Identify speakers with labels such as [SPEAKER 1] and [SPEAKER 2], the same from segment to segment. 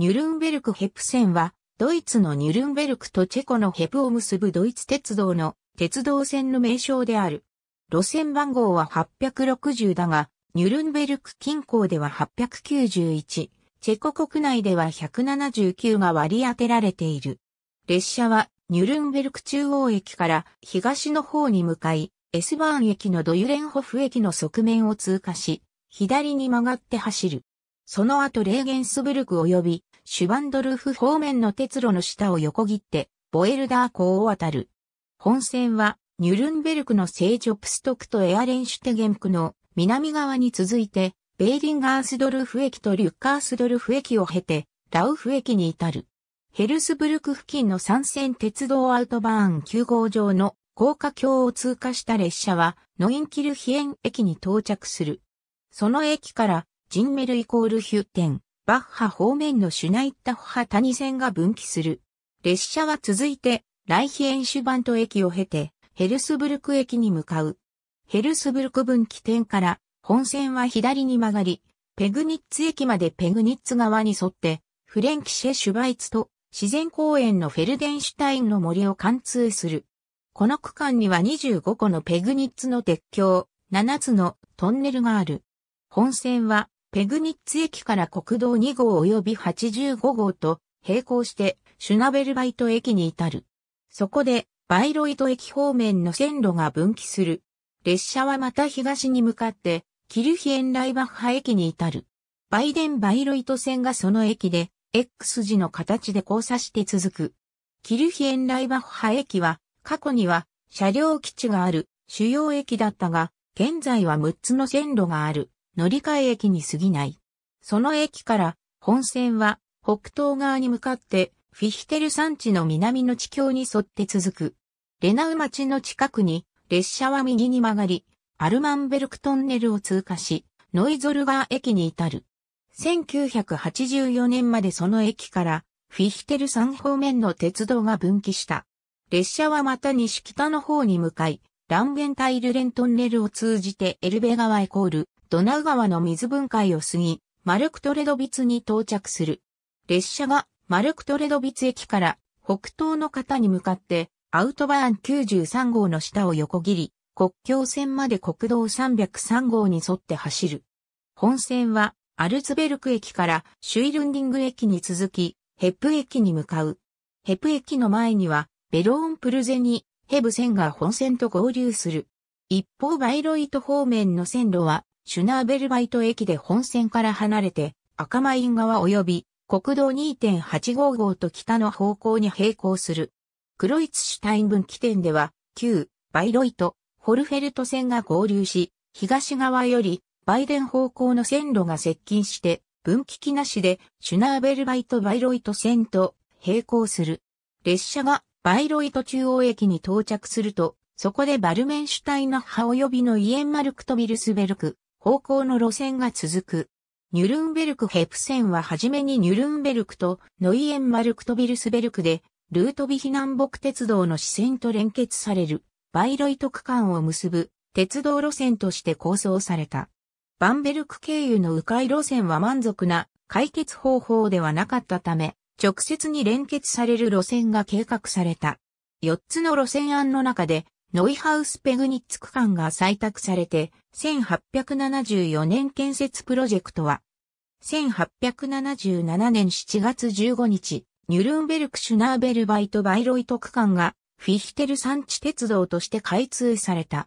[SPEAKER 1] ニュルンベルクヘプ線は、ドイツのニュルンベルクとチェコのヘプを結ぶドイツ鉄道の鉄道線の名称である。路線番号は860だが、ニュルンベルク近郊では891、チェコ国内では179が割り当てられている。列車はニュルンベルク中央駅から東の方に向かい、エスバーン駅のドユレンホフ駅の側面を通過し、左に曲がって走る。その後レーゲンスブルク及びシュバンドルフ方面の鉄路の下を横切って、ボエルダー港を渡る。本線は、ニュルンベルクの聖ジョプストクとエアレンシュテゲンクの南側に続いて、ベーリンガースドルフ駅とリュッカースドルフ駅を経て、ラウフ駅に至る。ヘルスブルク付近の三線鉄道アウトバーン9号上の高架橋を通過した列車はノインキルヒエン駅に到着する。その駅からジンメルイコールヒュッテン、バッハ方面のシュナイッタホハ谷線が分岐する。列車は続いて、ライヒエンシュバント駅を経て、ヘルスブルク駅に向かう。ヘルスブルク分岐点から、本線は左に曲がり、ペグニッツ駅までペグニッツ側に沿って、フレンキシェ・シュバイツと自然公園のフェルデンシュタインの森を貫通する。この区間には25個のペグニッツの鉄橋、7つのトンネルがある。本線はペグニッツ駅から国道2号及び85号と並行してシュナベルバイト駅に至る。そこでバイロイト駅方面の線路が分岐する。列車はまた東に向かってキルヒエンライバッハ駅に至る。バイデン・バイロイト線がその駅で X 字の形で交差して続く。キルヒエンライバッハ駅は過去には車両基地がある主要駅だったが現在は6つの線路がある。乗り換え駅に過ぎない。その駅から本線は北東側に向かってフィヒテル山地の南の地境に沿って続く。レナウ町の近くに列車は右に曲がり、アルマンベルクトンネルを通過し、ノイゾルガー駅に至る。1984年までその駅からフィヒテル山方面の鉄道が分岐した。列車はまた西北の方に向かい、ランベンタイルレントンネルを通じてエルベ川イコールドナウ川の水分解を過ぎ、マルクトレドビツに到着する。列車がマルクトレドビツ駅から北東の方に向かってアウトバーン93号の下を横切り、国境線まで国道303号に沿って走る。本線はアルツベルク駅からシュイルンディング駅に続き、ヘップ駅に向かう。ヘップ駅の前にはベローンプルゼにヘブ線が本線と合流する。一方バイロイト方面の線路はシュナーベルバイト駅で本線から離れて、赤マイン川及び国道2 8 5号と北の方向に並行する。クロイツシュタイン分岐点では、旧バイロイト、ホルフェルト線が合流し、東側よりバイデン方向の線路が接近して、分岐機なしでシュナーベルバイト・バイロイト線と並行する。列車がバイロイト中央駅に到着すると、そこでバルメンシュタイナ派及びのイエンマルクとビルスベルク、方向の路線が続く。ニュルンベルクヘプンははじめにニュルンベルクとノイエンマルクトビルスベルクで、ルートビヒ南北鉄道の支線と連結される、バイロイト区間を結ぶ鉄道路線として構想された。バンベルク経由の迂回路線は満足な解決方法ではなかったため、直接に連結される路線が計画された。4つの路線案の中で、ノイハウスペグニッツ区間が採択されて、1874年建設プロジェクトは、1877年7月15日、ニュルンベルク・シュナーベルバイト・バイロイト区間が、フィヒテル山地鉄道として開通された。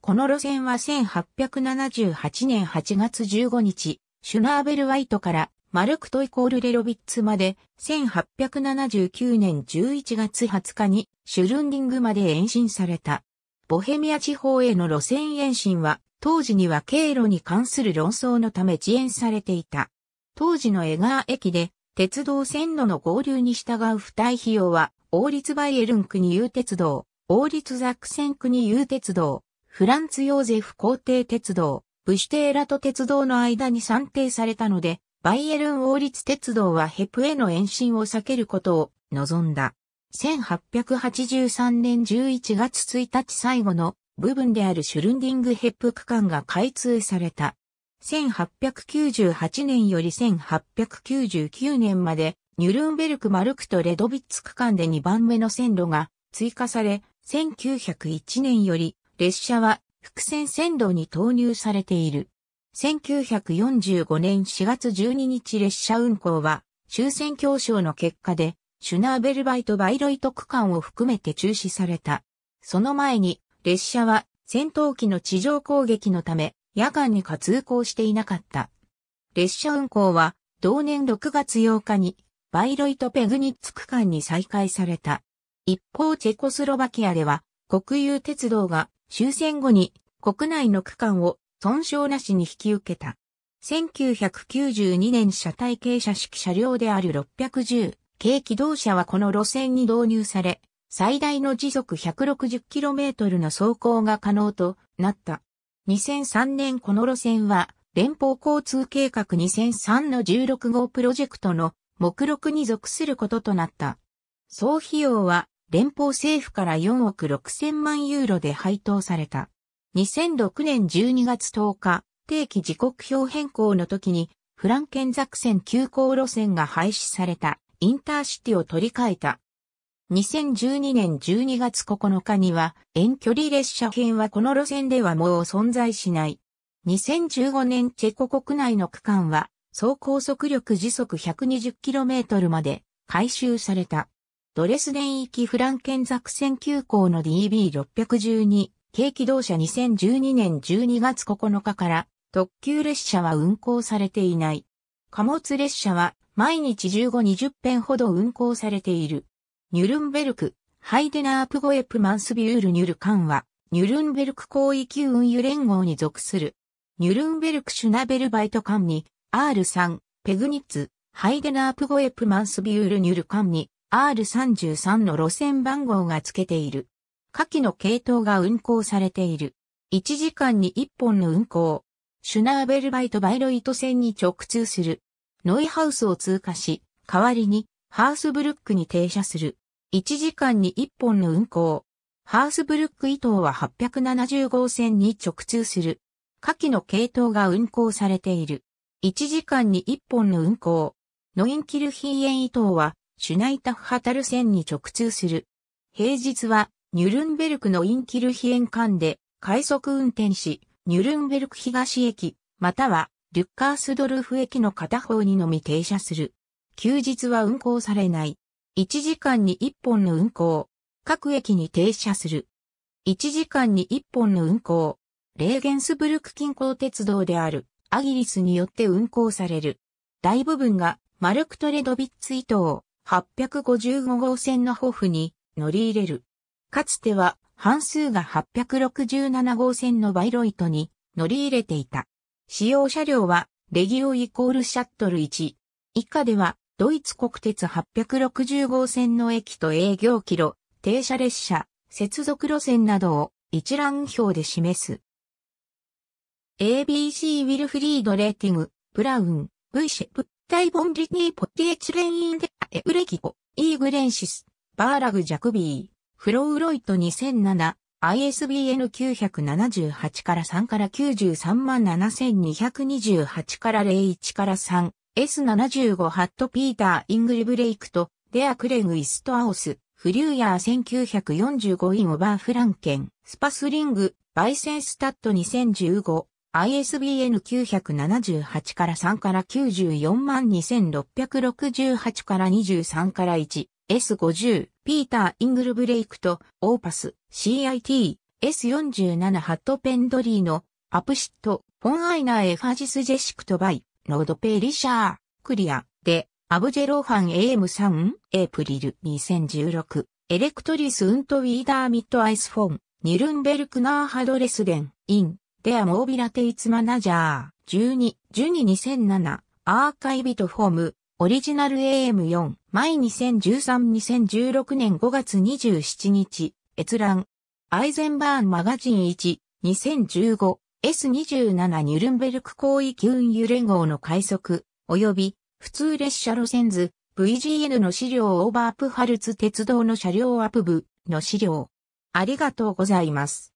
[SPEAKER 1] この路線は1878年8月15日、シュナーベルワイトからマルクトイコールレロビッツまで1879年11月20日にシュルンディングまで延伸された。ボヘミア地方への路線延伸は、当時には経路に関する論争のため遅延されていた。当時のエガー駅で、鉄道線路の合流に従う付帯費用は、王立バイエルン国有鉄道、王立ザクセン国有鉄道、フランツ・ヨーゼフ皇帝鉄道、ブシュテーラと鉄道の間に算定されたので、バイエルン王立鉄道はヘプへの延伸を避けることを望んだ。1883年11月1日最後の部分であるシュルンディングヘップ区間が開通された。1898年より1899年までニュルンベルク・マルクとレドビッツ区間で2番目の線路が追加され、1901年より列車は複線線路に投入されている。1945年4月12日列車運行は終戦協商の結果でシュナーベルバイトバイロイト区間を含めて中止された。その前に、列車は戦闘機の地上攻撃のため、夜間にか通行していなかった。列車運行は、同年6月8日に、バイロイトペグニッツ区間に再開された。一方、チェコスロバキアでは、国有鉄道が終戦後に国内の区間を損傷なしに引き受けた。1992年車体傾斜式車両である610軽機動車はこの路線に導入され、最大の時速 160km の走行が可能となった。2003年この路線は、連邦交通計画2003の16号プロジェクトの目録に属することとなった。総費用は連邦政府から4億6千万ユーロで配当された。2006年12月10日、定期時刻表変更の時にフランケンザクセン急行路線が廃止された。インターシティを取り替えた。2012年12月9日には遠距離列車編はこの路線ではもう存在しない。2015年チェコ国内の区間は総高速力時速 120km まで回収された。ドレスデン行きフランケンザクセン急行の DB612 軽機動車2012年12月9日から特急列車は運行されていない。貨物列車は毎日15-20編ほど運行されている。ニュルンベルク、ハイデナープゴエプマンスビュールニュルカンは、ニュルンベルク広域運輸連合に属する。ニュルンベルクシュナベルバイトカンに、R3、ペグニッツ、ハイデナープゴエプマンスビュールニュルカンに、R33 の路線番号が付けている。下記の系統が運行されている。1時間に1本の運行。シュナーベルバイトバイロイト線に直通する。ノイハウスを通過し、代わりにハースブルックに停車する。1時間に1本の運行。ハースブルック伊東は870号線に直通する。下記の系統が運行されている。1時間に1本の運行。ノインキルヒーエン伊東は、シュナイタフハタル線に直通する。平日は、ニュルンベルクのインキルヒエン間で、快速運転し、ニュルンベルク東駅、またはリュッカースドルフ駅の片方にのみ停車する。休日は運行されない。1時間に1本の運行。各駅に停車する。1時間に1本の運行。レーゲンスブルク近郊鉄道であるアギリスによって運行される。大部分がマルクトレドビッツ伊東855号線のホフに乗り入れる。かつては半数が867号線のバイロイトに乗り入れていた。使用車両は、レギオイコールシャットル1。以下では、ドイツ国鉄860号線の駅と営業キロ、停車列車、接続路線などを一覧表で示す。ABC ウィルフリード・レーティング、ブラウン、V シェプ、タイボンリティ・ポティエチレインデ・エウレキコ、イーグレンシス、バーラグ・ジャクビー、フローロイト2007、ISBN 978から3から93万7228から01から 3S75 ハットピーター・イングリブレイクとデア・クレグ・イスト・アオス、フリューヤー1945イン・オバー・フランケン、スパスリング、バイセンスタッド2015、ISBN 978から3から94万2668から23から1。S50、ピーター・イングルブレイクと、オーパス、CIT、S47 ハットペンドリーの、アプシット、フォンアイナー・エファジス・ジェシクトバイ、ロードペイ・リシャー、クリア、で、アブジェローファン AM3、エープリル2016、エレクトリス・ウント・ウィーダー・ミッド・アイス・フォン、ニルンベルク・ナーハドレスデン、イン、デア・モービラ・テイツ・マナジャー、12、12 2007、アーカイビト・フォーム、オリジナル AM4、毎2013-2016年5月27日、閲覧。アイゼンバーンマガジン1、2015、S27 ニュルンベルク広域運輸連合の快速、及び、普通列車路線図、VGN の資料オーバープハルツ鉄道の車両アップ部の資料。ありがとうございます。